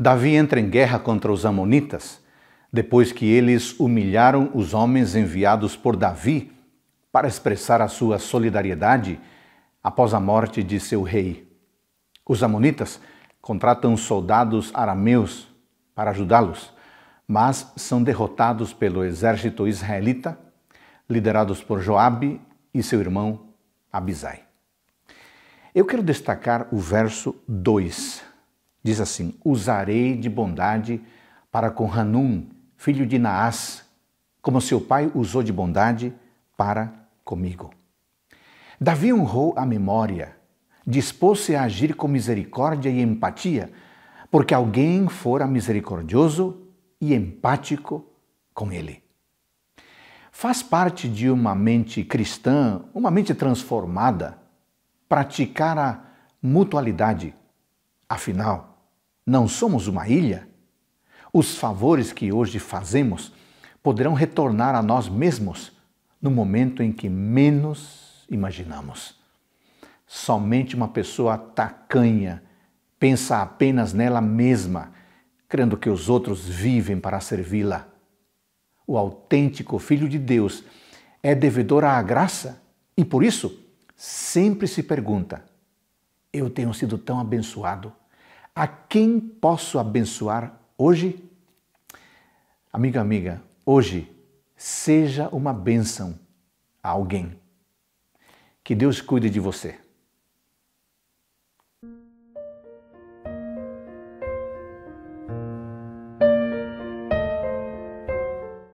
Davi entra em guerra contra os Amonitas, depois que eles humilharam os homens enviados por Davi para expressar a sua solidariedade após a morte de seu rei. Os Amonitas contratam soldados arameus para ajudá-los, mas são derrotados pelo exército israelita, liderados por Joabe e seu irmão Abisai. Eu quero destacar o verso 2 Diz assim: Usarei de bondade para com Hanum, filho de Naás, como seu pai usou de bondade para comigo. Davi honrou a memória, dispôs-se a agir com misericórdia e empatia, porque alguém fora misericordioso e empático com ele. Faz parte de uma mente cristã, uma mente transformada, praticar a mutualidade, Afinal, não somos uma ilha? Os favores que hoje fazemos poderão retornar a nós mesmos no momento em que menos imaginamos. Somente uma pessoa tacanha pensa apenas nela mesma, crendo que os outros vivem para servi-la. O autêntico Filho de Deus é devedor à graça e, por isso, sempre se pergunta: eu tenho sido tão abençoado. A quem posso abençoar hoje? Amigo, amiga, hoje seja uma bênção a alguém. Que Deus cuide de você.